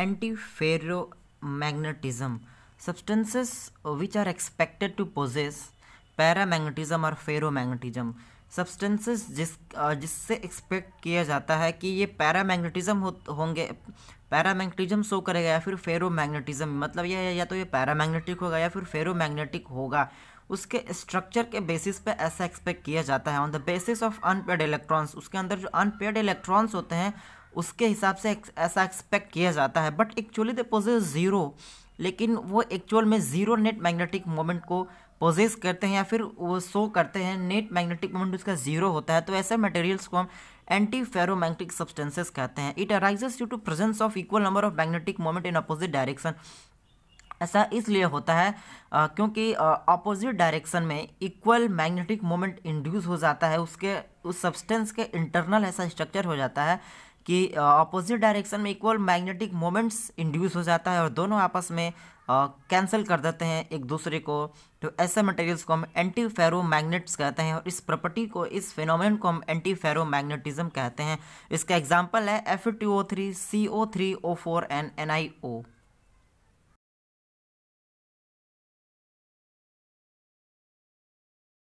anti ferro substances which are expected to possess paramagnetism और फेरो magnetism substances जिस जिससे expect किया जाता है कि ये पैरा हो, होंगे पैरा मैग्नेटिज्म शो करेगा या फिर फेरो मैग्नेटिज्म मतलब यह या तो ये पैरा मैग्नेटिक होगा या फिर फेरो मैग्नेटिक होगा उसके स्ट्रक्चर के बेसिस पे ऐसा एक्सपेक्ट किया जाता है on the basis of unpaired electrons उसके अंदर जो अनपेड इलेक्ट्रॉन्स होते हैं उसके हिसाब से ऐसा एक्सपेक्ट किया जाता है but actually they possess zero लेकिन वो एक्चुअल में ज़ीरो नेट मैग्नेटिक मोमेंट को पोजेस करते हैं या फिर वो शो करते हैं नेट मैग्नेटिक मोमेंट उसका ज़ीरो होता है तो ऐसे मटेरियल्स को हम एंटी फेरोमैग्नेटिक सब्सटेंसेस कहते हैं it arises due to presence of equal number of magnetic moment in opposite direction ऐसा इसलिए होता है आ, क्योंकि अपोजिट डायरेक्शन में इक्वल मैग्नेटिक मोमेंट इंड्यूस हो जाता है उसके उस सब्सटेंस के इंटरनल ऐसा स्ट्रक्चर हो जाता है कि अपोजिट डायरेक्शन में इक्वल मैग्नेटिक मोमेंट्स इंड्यूस हो जाता है और दोनों आपस में कैंसिल कर देते हैं एक दूसरे को तो ऐसे मटेरियल्स को हम एंटी फेरो मैग्नेट्स कहते हैं और इस प्रॉपर्टी को इस फिनोमिन को हम एंटी फेरो मैग्नेटिज्म कहते हैं इसका एग्जाम्पल है F two O three C O three O four and N I O